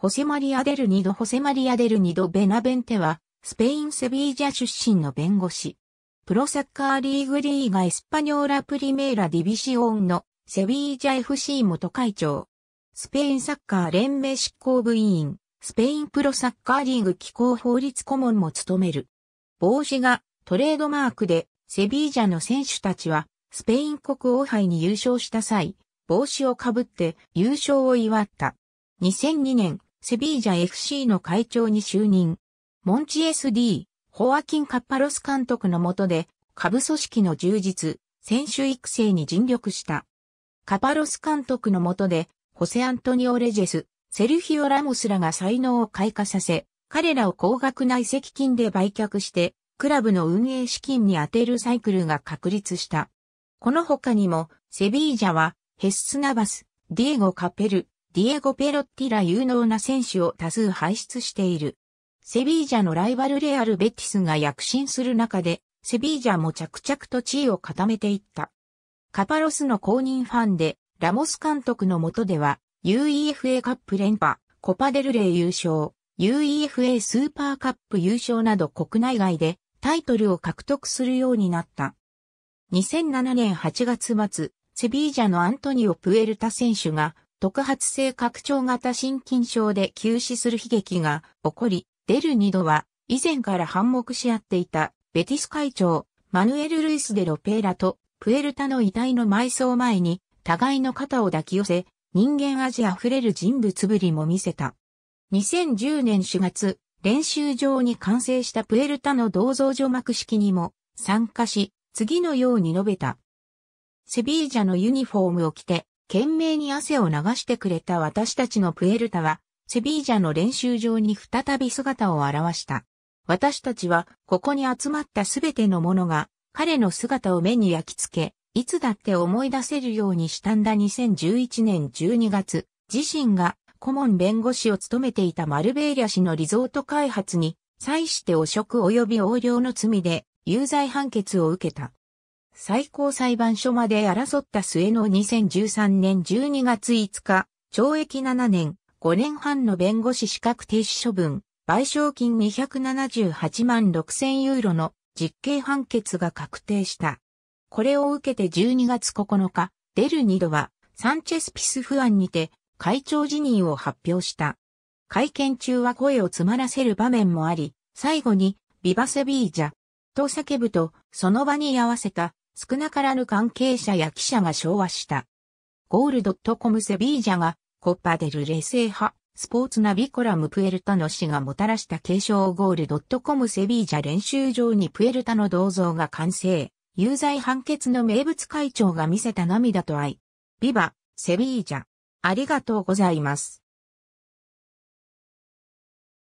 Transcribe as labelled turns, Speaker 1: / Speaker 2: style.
Speaker 1: ホセマリア・デルニド・ホセマリア・デルニド・ベナベンテは、スペイン・セビージャ出身の弁護士。プロサッカーリーグリーガ・エスパニョーラ・プリメーラ・ディビシオンのセビージャ FC 元会長。スペインサッカー連盟執行部委員、スペインプロサッカーリーグ機構法律顧問も務める。帽子がトレードマークで、セビージャの選手たちは、スペイン国王杯に優勝した際、帽子をかぶって優勝を祝った。2002年、セビージャ FC の会長に就任。モンチ SD、ホアキン・カッパロス監督の下で、下部組織の充実、選手育成に尽力した。カパロス監督の下で、ホセ・アントニオ・レジェス、セルヒオ・ラモスらが才能を開花させ、彼らを高額な移籍金で売却して、クラブの運営資金に充てるサイクルが確立した。この他にも、セビージャは、ヘッスナバス、ディエゴ・カペル、ディエゴ・ペロッティら有能な選手を多数輩出している。セビージャのライバルレアル・ベティスが躍進する中で、セビージャも着々と地位を固めていった。カパロスの公認ファンで、ラモス監督の下では、UEFA カップ連覇、コパデルレー優勝、UEFA スーパーカップ優勝など国内外でタイトルを獲得するようになった。2007年8月末、セビージャのアントニオ・プエルタ選手が特発性拡張型心筋症で急死する悲劇が起こり、デルニドは以前から反目し合っていたベティス会長、マヌエル・ルイス・デ・ロペーラとプエルタの遺体の埋葬前に互いの肩を抱き寄せ、人間味あふれる人物ぶりも見せた。2010年4月、練習場に完成したプエルタの銅像除幕式にも参加し、次のように述べた。セビージャのユニフォームを着て、懸命に汗を流してくれた私たちのプエルタは、セビージャの練習場に再び姿を現した。私たちは、ここに集まったすべてのものが、彼の姿を目に焼き付け、いつだって思い出せるようにしたんだ2011年12月、自身が顧問弁護士を務めていたマルベーリャ氏のリゾート開発に、際して汚職及び横領の罪で有罪判決を受けた。最高裁判所まで争った末の2013年12月5日、懲役7年、5年半の弁護士資格停止処分、賠償金278万6000ユーロの実刑判決が確定した。これを受けて12月9日、デルニドはサンチェスピス不安にて会長辞任を発表した。会見中は声を詰まらせる場面もあり、最後にビバセビージャと叫ぶと、その場に合わせた少なからぬ関係者や記者が昭和した。ゴールドットコムセビージャが、コッパデル冷静派、スポーツナビコラムプエルタの死がもたらした継承ゴールドットコムセビージャ練習場にプエルタの銅像が完成。有罪判決の名物会長が見せた涙と愛。ビバ、セビージャ。ありがとうございます。